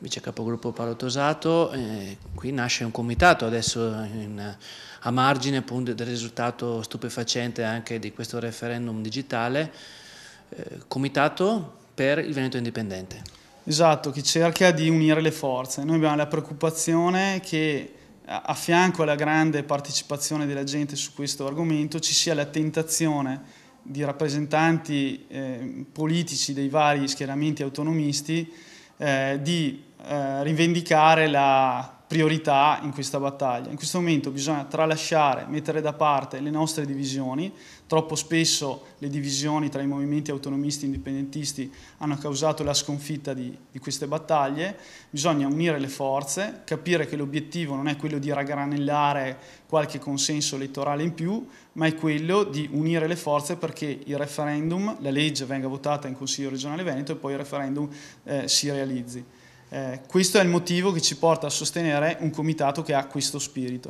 vice capogruppo Paolo Tosato, eh, qui nasce un comitato adesso in, a margine appunto del risultato stupefacente anche di questo referendum digitale, eh, comitato per il Veneto indipendente. Esatto, che cerca di unire le forze. Noi abbiamo la preoccupazione che a fianco alla grande partecipazione della gente su questo argomento ci sia la tentazione di rappresentanti eh, politici dei vari schieramenti autonomisti eh, di eh, rivendicare la priorità in questa battaglia. In questo momento bisogna tralasciare, mettere da parte le nostre divisioni, troppo spesso le divisioni tra i movimenti autonomisti e indipendentisti hanno causato la sconfitta di, di queste battaglie, bisogna unire le forze, capire che l'obiettivo non è quello di raggranellare qualche consenso elettorale in più, ma è quello di unire le forze perché il referendum, la legge venga votata in Consiglio regionale Veneto e poi il referendum eh, si realizzi. Eh, questo è il motivo che ci porta a sostenere un comitato che ha questo spirito.